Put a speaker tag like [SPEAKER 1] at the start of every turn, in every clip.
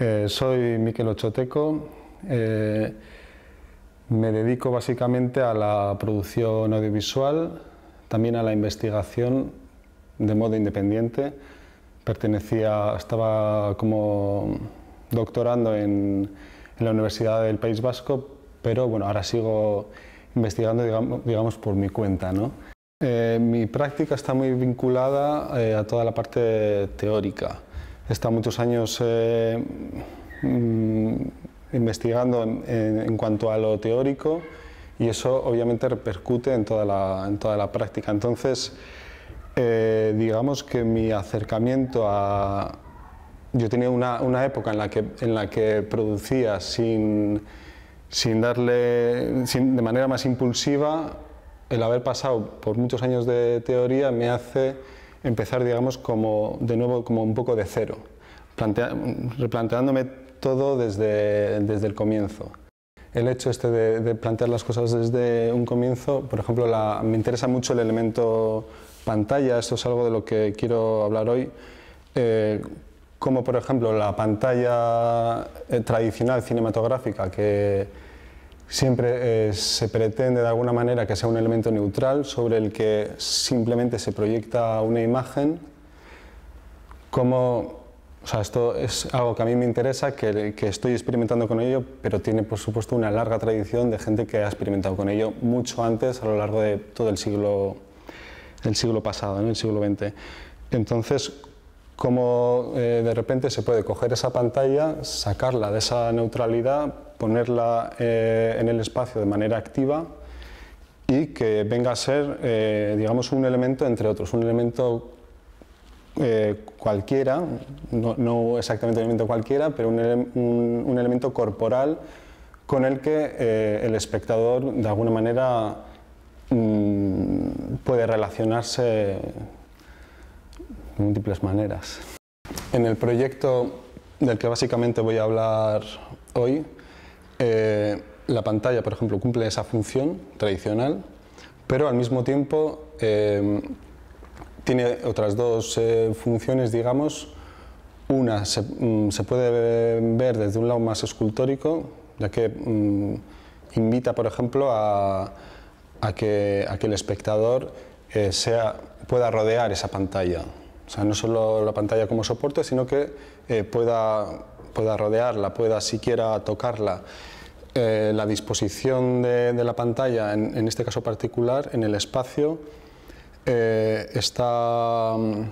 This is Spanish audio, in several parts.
[SPEAKER 1] Eh, soy Miquel Ochoteco. Eh, me dedico básicamente a la producción audiovisual, también a la investigación de modo independiente. Pertenecía, estaba como doctorando en, la Universidad del País Vasco, pero bueno, ahora sigo investigando, digamos, por mi cuenta. Eh, mi práctica está muy vinculada a toda la parte teórica está muchos años eh, mm, investigando en, cuanto a lo teórico y eso obviamente repercute en toda la, práctica. Entonces, eh, digamos que mi acercamiento a... Yo tenía una, época en la que, en la que producía sin, darle, de manera más impulsiva, el haber pasado por muchos años de teoría me hace empezar, digamos, como, de nuevo como un poco de cero, replanteándome todo desde, desde el comienzo. El hecho este de, plantear las cosas desde un comienzo, por ejemplo, me interesa mucho el elemento pantalla, esto es algo de lo que quiero hablar hoy, eh, como por ejemplo la pantalla eh, tradicional cinematográfica que Siempre eh, se pretende de alguna manera que sea un elemento neutral sobre el que simplemente se proyecta una imagen. Como, o sea, esto es algo que a mí me interesa, que, estoy experimentando con ello, pero tiene por supuesto una larga tradición de gente que ha experimentado con ello mucho antes, a lo largo de todo el siglo, el siglo pasado, en el siglo XX. Entonces, cómo eh, de repente se puede coger esa pantalla, sacarla de esa neutralidad, ponerla eh, en el espacio de manera activa y que venga a ser, eh, digamos, un elemento entre otros, un elemento cualquiera, no, exactamente un elemento cualquiera, pero un, elemento corporal con el que el espectador de alguna manera mm, puede relacionarse múltiples maneras. En el proyecto del que básicamente voy a hablar hoy, eh, la pantalla, por ejemplo, cumple esa función tradicional, pero al mismo tiempo eh, tiene otras dos eh, funciones, digamos. Una mm, se, puede ver desde un lado más escultórico, ya que mm, invita, por ejemplo, a, que, que, el espectador pueda rodear esa pantalla, o sea, no solo la pantalla como soporte, sino que eh, pueda, pueda rodearla, pueda siquiera tocarla. Eh, la disposición de, la pantalla, en, este caso particular, en el espacio, eh, está, mm,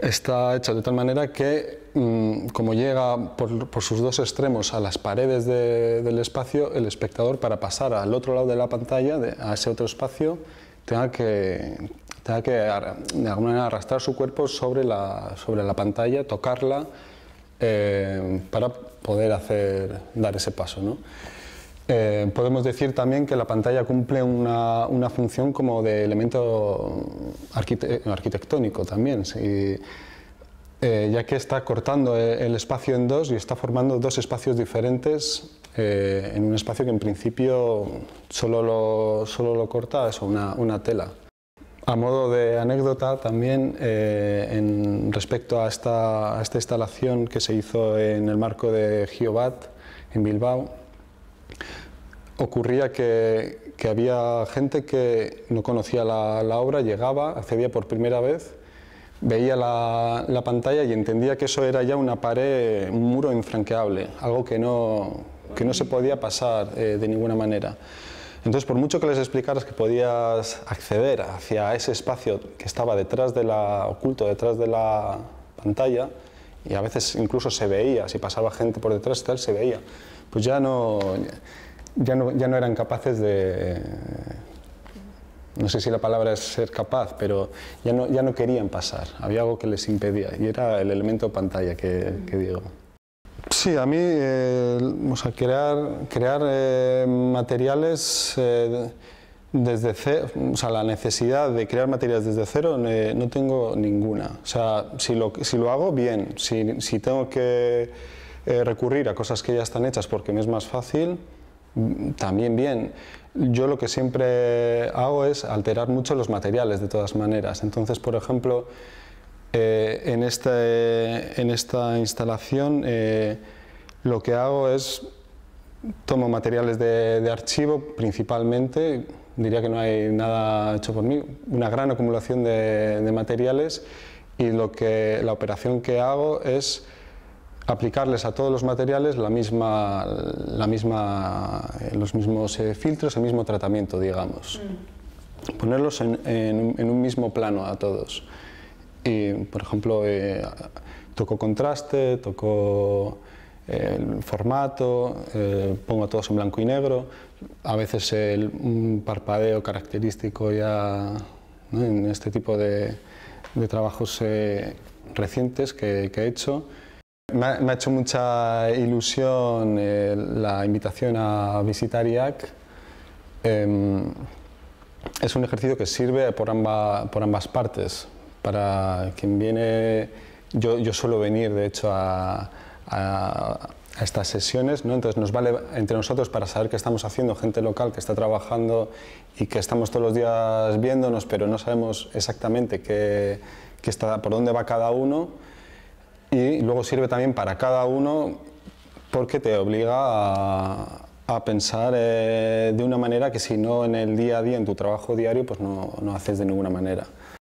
[SPEAKER 1] está hecha de tal manera que, mm, como llega por, sus dos extremos a las paredes del espacio, el espectador, para pasar al otro lado de la pantalla, a ese otro espacio, tenga que, que de alguna manera arrastrar su cuerpo sobre la, sobre la pantalla, tocarla eh, para poder hacer, dar ese paso. Eh, podemos decir también que la pantalla cumple una, función como de elemento arquitectónico también, eh, ya que está cortando e, el espacio en dos y está formando dos espacios diferentes en un espacio que en principio solo lo, solo lo corta una tela. A modo de anécdota también, eh, en respecto a esta, instalación que se hizo en el marco de Giobat, en Bilbao, ocurría que, había gente que no conocía la, obra, llegaba, accedía por primera vez, veía la, pantalla y entendía que eso era ya una pared, un muro infranqueable, algo que no, que no se podía pasar eh, de ninguna manera. Entonces, por mucho que les explicaras que podías acceder hacia ese espacio que estaba detrás de la oculto, detrás de la pantalla, y a veces incluso se veía, si pasaba gente por detrás tal, se veía, pues ya no, ya no, eran capaces de... No sé si la palabra es ser capaz, pero ya no, ya no querían pasar. Había algo que les impedía y era el elemento pantalla que digo. Sí, a mí, eh, crear, crear eh, materiales eh, desde cero, o sea, la necesidad de crear materiales desde cero no tengo ninguna. O sea, si lo, si lo hago, bien. si tengo que recurrir a cosas que ya están hechas porque me es más fácil, también bien. Yo lo que siempre hago es alterar mucho los materiales de todas maneras. Entonces, por ejemplo, eh, en, este, en, esta instalación eh, lo que hago es tomo materiales de, archivo principalmente, diría que no hay nada hecho por mí, una gran acumulación de, materiales y lo que, la operación que hago es aplicarles a todos los materiales la misma, la misma, eh, los mismos filtros, el mismo tratamiento, digamos. Mm. Ponerlos en, un mismo plano a todos. Y, por ejemplo, eh, toco contraste, toco eh, el formato, eh, pongo todos en blanco y negro, a veces el, un parpadeo característico ya en este tipo de, trabajos recientes que, he hecho. Me ha, hecho mucha ilusión la invitación a visitar IAC. Em, es un ejercicio que sirve por, por ambas partes, para quien viene, yo, suelo venir de hecho a, estas sesiones, ¿no? entonces nos vale entre nosotros para saber qué estamos haciendo, gente local que está trabajando y que estamos todos los días viéndonos, pero no sabemos exactamente qué, está, por dónde va cada uno. Y luego sirve también para cada uno porque te obliga a, pensar eh, de una manera que si no en el día a día, en tu trabajo diario, pues no, no haces de ninguna manera.